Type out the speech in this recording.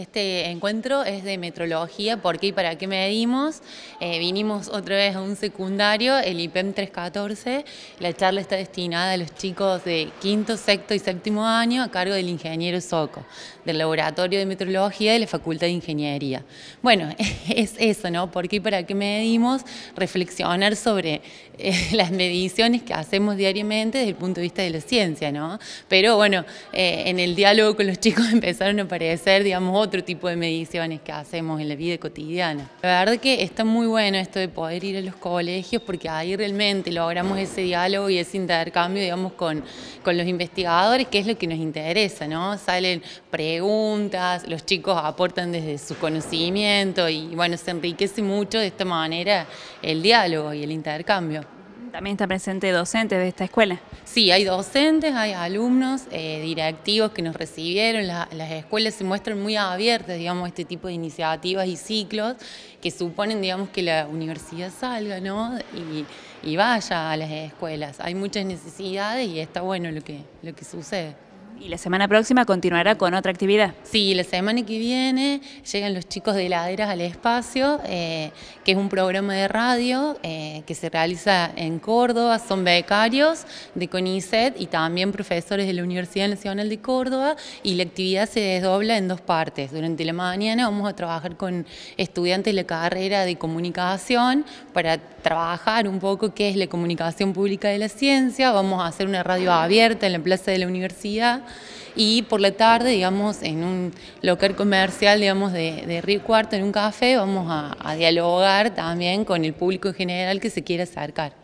Este encuentro es de metrología, ¿por qué y para qué medimos? Eh, vinimos otra vez a un secundario, el IPEM 314. La charla está destinada a los chicos de quinto, sexto y séptimo año a cargo del ingeniero Soco, del Laboratorio de Metrología de la Facultad de Ingeniería. Bueno, es eso, ¿no? ¿Por qué y para qué medimos? Reflexionar sobre eh, las mediciones que hacemos diariamente desde el punto de vista de la ciencia, ¿no? Pero bueno, eh, en el diálogo con los chicos empezaron a aparecer, digamos, otro tipo de mediciones que hacemos en la vida cotidiana. La verdad que está muy bueno esto de poder ir a los colegios porque ahí realmente logramos ese diálogo y ese intercambio, digamos, con, con los investigadores, que es lo que nos interesa, ¿no? Salen preguntas, los chicos aportan desde su conocimiento y bueno, se enriquece mucho de esta manera el diálogo y el intercambio. También está presente docentes de esta escuela. Sí, hay docentes, hay alumnos, eh, directivos que nos recibieron. las escuelas se muestran muy abiertas, digamos, a este tipo de iniciativas y ciclos que suponen, digamos, que la universidad salga, Y, vaya a las escuelas. Hay muchas necesidades y está bueno lo lo que sucede. Y la semana próxima continuará con otra actividad. Sí, la semana que viene llegan los chicos de Laderas al Espacio, eh, que es un programa de radio eh, que se realiza en Córdoba. Son becarios de CONICET y también profesores de la Universidad Nacional de Córdoba. Y la actividad se desdobla en dos partes. Durante la mañana vamos a trabajar con estudiantes de la carrera de comunicación para trabajar un poco qué es la comunicación pública de la ciencia. Vamos a hacer una radio abierta en la plaza de la universidad y por la tarde, digamos, en un local comercial, digamos, de, de Río Cuarto, en un café, vamos a, a dialogar también con el público en general que se quiere acercar.